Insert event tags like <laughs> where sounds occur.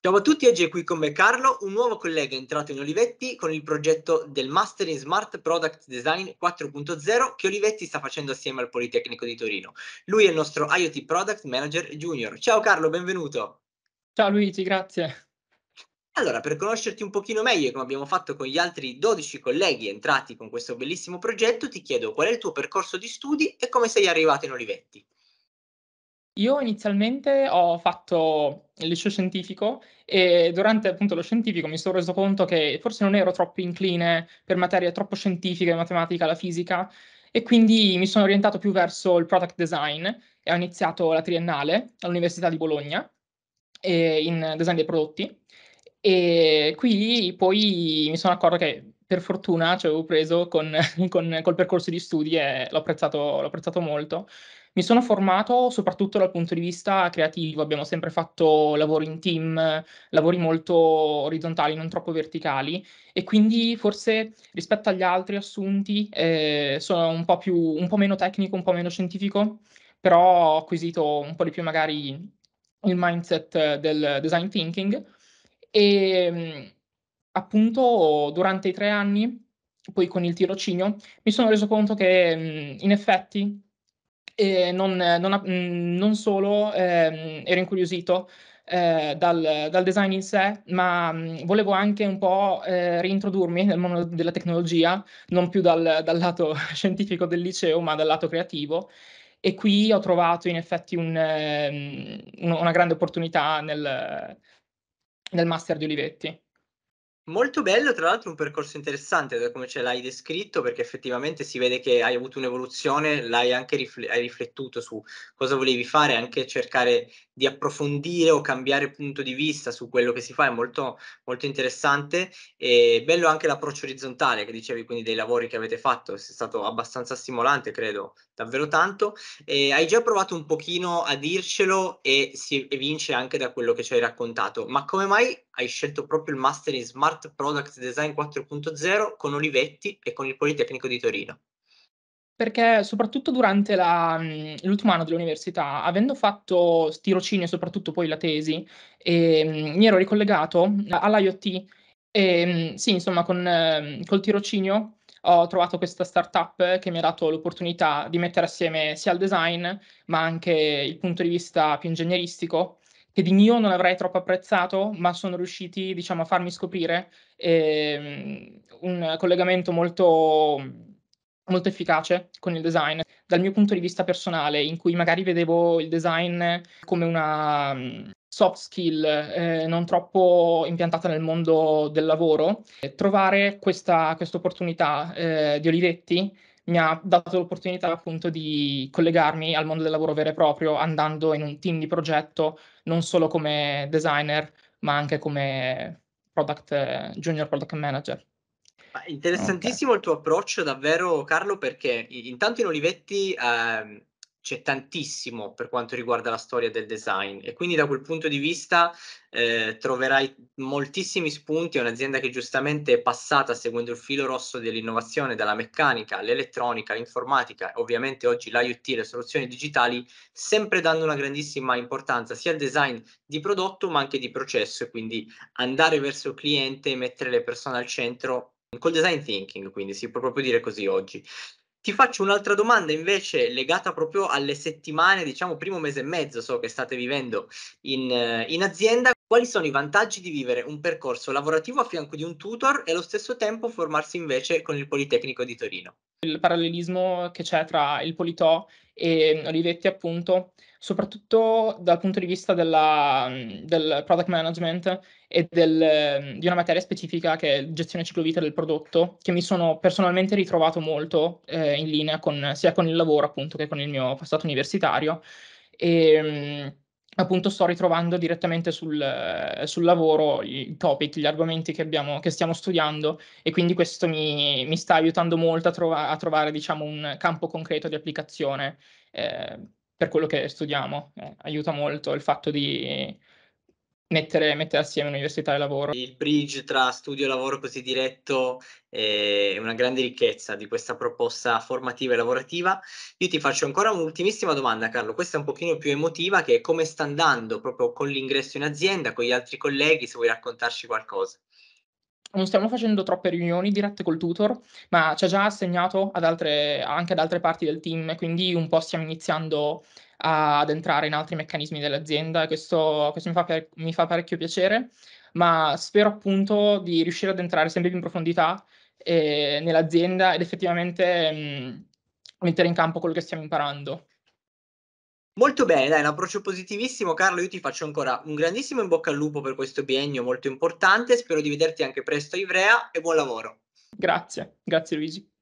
Ciao a tutti, oggi è qui con me Carlo, un nuovo collega entrato in Olivetti con il progetto del Master in Smart Product Design 4.0 che Olivetti sta facendo assieme al Politecnico di Torino. Lui è il nostro IoT Product Manager Junior. Ciao Carlo, benvenuto. Ciao Luigi, grazie. Allora, per conoscerti un pochino meglio, come abbiamo fatto con gli altri 12 colleghi entrati con questo bellissimo progetto, ti chiedo qual è il tuo percorso di studi e come sei arrivato in Olivetti. Io inizialmente ho fatto il liceo scientifico e durante appunto lo scientifico mi sono reso conto che forse non ero troppo incline per materie troppo scientifiche, matematica, la fisica, e quindi mi sono orientato più verso il product design e ho iniziato la triennale all'Università di Bologna eh, in design dei prodotti. E qui poi mi sono accorto che per fortuna ci avevo preso con, <laughs> con, col percorso di studi e l'ho apprezzato, l'ho apprezzato molto. Mi sono formato soprattutto dal punto di vista creativo, abbiamo sempre fatto lavori in team, lavori molto orizzontali, non troppo verticali e quindi forse rispetto agli altri assunti eh, sono un po, più, un po' meno tecnico, un po' meno scientifico, però ho acquisito un po' di più magari il mindset del design thinking e mm, appunto durante i tre anni poi con il tirocinio mi sono reso conto che mm, in effetti e non, non, mm, non solo ehm, ero incuriosito eh, dal, dal, design in sé, ma mh, mm, volevo anche un po' eh, reintrodurmi nel mondo della tecnologia, non più dal, dal, lato <laughs> scientifico del liceo, ma dal lato creativo. E qui ho trovato in effetti un, um, una grande opportunità nel, nel Master di Olivetti. Molto bello, tra l'altro un percorso interessante da come ce l'hai descritto, perché effettivamente si vede che hai avuto un'evoluzione, l'hai anche rifl- hai riflettuto su cosa volevi fare, anche cercare di approfondire o cambiare punto di vista su quello che si fa è molto, molto interessante e bello anche l'approccio orizzontale che dicevi, quindi dei lavori che avete fatto, è stato abbastanza stimolante, credo, davvero tanto. E hai già provato un pochino a dircelo e si evince anche da quello che ci hai raccontato, ma come mai hai scelto proprio il master in Smart Product Design 4.0 con Olivetti e con il Politecnico di Torino? Perché soprattutto durante la, l'ultimo anno dell'università, avendo fatto tirocinio e soprattutto poi la tesi, eh, mi ero ricollegato all'IoT e sì, insomma, con, eh, col tirocinio ho trovato questa startup che mi ha dato l'opportunità di mettere assieme sia il design, ma anche il punto di vista più ingegneristico che di mio non avrei troppo apprezzato, ma sono riusciti, diciamo, a farmi scoprire ehm, un collegamento molto, molto efficace con il design. Dal mio punto di vista personale, in cui magari vedevo il design come una mm, soft skill eh, non troppo impiantata nel mondo del lavoro, trovare questa opportunità eh, di Olivetti mi ha dato l'opportunità appunto di collegarmi al mondo del lavoro vero e proprio andando in un team di progetto non solo come designer ma anche come product, eh, junior product manager. Interessantissimo okay. il tuo approccio davvero Carlo perché intanto in Olivetti eh, c'è tantissimo per quanto riguarda la storia del design e quindi da quel punto di vista eh, troverai moltissimi spunti. È un'azienda che giustamente è passata seguendo il filo rosso dell'innovazione dalla meccanica all'elettronica, all'informatica, ovviamente oggi l'IoT, le soluzioni digitali, sempre dando una grandissima importanza sia al design di prodotto ma anche di processo e quindi andare verso il cliente e mettere le persone al centro col design thinking, quindi si può proprio dire così oggi. Ti faccio un'altra domanda invece legata proprio alle settimane, diciamo primo mese e mezzo so che state vivendo in, eh, in, azienda. Quali sono i vantaggi di vivere un percorso lavorativo a fianco di un tutor e allo stesso tempo formarsi invece con il Politecnico di Torino? il parallelismo che c'è tra il Politò e Olivetti, appunto, soprattutto dal punto di vista della, del product management e del, di una materia specifica che è gestione ciclovita del prodotto, che mi sono personalmente ritrovato molto eh, in linea con, sia con il lavoro appunto che con il mio passato universitario. E, appunto sto ritrovando direttamente sul, eh, sul lavoro i topic, gli argomenti che, abbiamo, che stiamo studiando e quindi questo mi, mi sta aiutando molto a, trova, a trovare diciamo, un campo concreto di applicazione eh, per quello che studiamo. Eh, aiuta molto il fatto di mettere, mettere assieme università e lavoro. Il bridge tra studio e lavoro così diretto è una grande ricchezza di questa proposta formativa e lavorativa. Io ti faccio ancora un'ultimissima domanda, Carlo, questa è un pochino più emotiva, che è come sta andando proprio con l'ingresso in azienda, con gli altri colleghi, se vuoi raccontarci qualcosa non stiamo facendo troppe riunioni dirette col tutor, ma ci ha già assegnato ad altre, anche ad altre parti del team, quindi un po' stiamo iniziando a, ad entrare in altri meccanismi dell'azienda e questo, questo mi, fa mi, fa parecchio piacere, ma spero appunto di riuscire ad entrare sempre più in profondità eh, nell'azienda ed effettivamente mh, mm, mettere in campo quello che stiamo imparando. Molto bene, dai, un approccio positivissimo. Carlo, io ti faccio ancora un grandissimo in bocca al lupo per questo biennio molto importante. Spero di vederti anche presto a Ivrea e buon lavoro. Grazie, grazie Luigi.